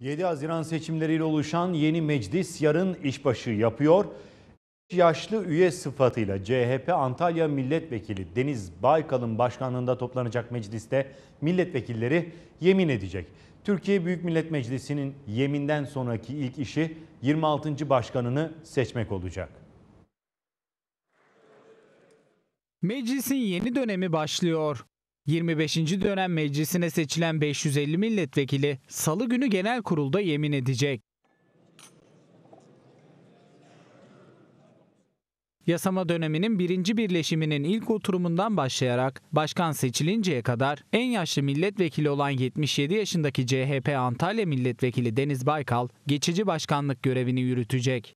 7 Haziran seçimleriyle oluşan yeni meclis yarın işbaşı yapıyor. Yaşlı üye sıfatıyla CHP Antalya Milletvekili Deniz Baykal'ın başkanlığında toplanacak mecliste milletvekilleri yemin edecek. Türkiye Büyük Millet Meclisi'nin yeminden sonraki ilk işi 26. başkanını seçmek olacak. Meclisin yeni dönemi başlıyor. 25. dönem meclisine seçilen 550 milletvekili salı günü genel kurulda yemin edecek. Yasama döneminin birinci birleşiminin ilk oturumundan başlayarak başkan seçilinceye kadar en yaşlı milletvekili olan 77 yaşındaki CHP Antalya Milletvekili Deniz Baykal geçici başkanlık görevini yürütecek.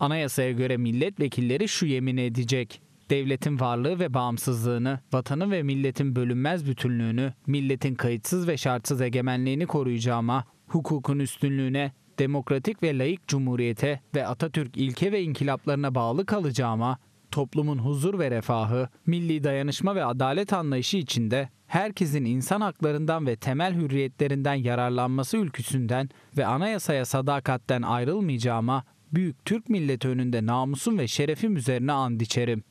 Anayasaya göre milletvekilleri şu yemin edecek. Devletin varlığı ve bağımsızlığını, vatanı ve milletin bölünmez bütünlüğünü, milletin kayıtsız ve şartsız egemenliğini koruyacağıma, hukukun üstünlüğüne, demokratik ve layık cumhuriyete ve Atatürk ilke ve inkılaplarına bağlı kalacağıma, toplumun huzur ve refahı, milli dayanışma ve adalet anlayışı içinde herkesin insan haklarından ve temel hürriyetlerinden yararlanması ülküsünden ve anayasaya sadakatten ayrılmayacağıma büyük Türk milleti önünde namusum ve şerefim üzerine and içerim.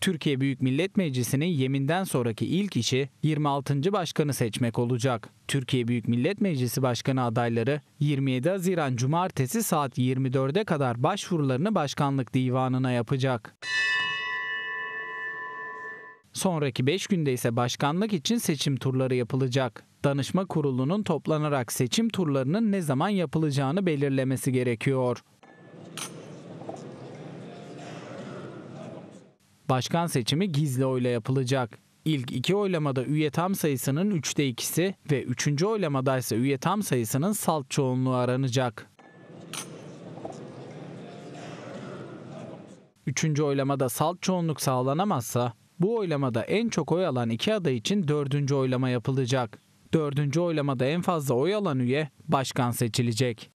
Türkiye Büyük Millet Meclisi'nin yeminden sonraki ilk işi 26. başkanı seçmek olacak. Türkiye Büyük Millet Meclisi Başkanı adayları 27 Haziran Cumartesi saat 24'e kadar başvurularını Başkanlık Divanı'na yapacak. Sonraki 5 günde ise başkanlık için seçim turları yapılacak. Danışma kurulunun toplanarak seçim turlarının ne zaman yapılacağını belirlemesi gerekiyor. Başkan seçimi gizli oyla yapılacak. İlk iki oylamada üye tam sayısının üçte ikisi ve üçüncü oylamada ise üye tam sayısının salt çoğunluğu aranacak. Üçüncü oylamada salt çoğunluk sağlanamazsa bu oylamada en çok oy alan iki aday için dördüncü oylama yapılacak. Dördüncü oylamada en fazla oy alan üye başkan seçilecek.